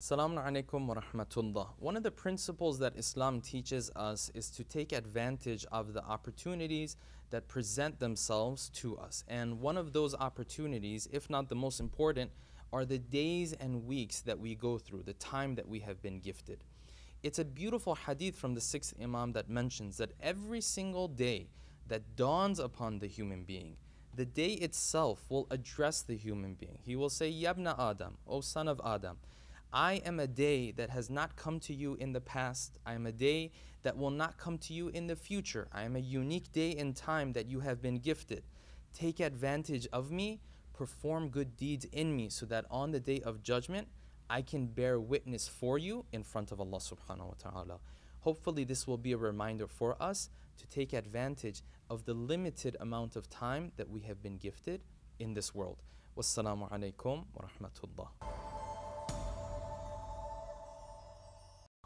Assalamu alaikum wa rahmatullah. One of the principles that Islam teaches us is to take advantage of the opportunities that present themselves to us. And one of those opportunities, if not the most important, are the days and weeks that we go through, the time that we have been gifted. It's a beautiful hadith from the sixth Imam that mentions that every single day that dawns upon the human being, the day itself will address the human being. He will say, Yabna Adam, O son of Adam. I am a day that has not come to you in the past. I am a day that will not come to you in the future. I am a unique day and time that you have been gifted. Take advantage of me, perform good deeds in me, so that on the day of judgment, I can bear witness for you in front of Allah subhanahu wa ta'ala. Hopefully, this will be a reminder for us to take advantage of the limited amount of time that we have been gifted in this world. Wassalamu alaikum wa rahmatullah.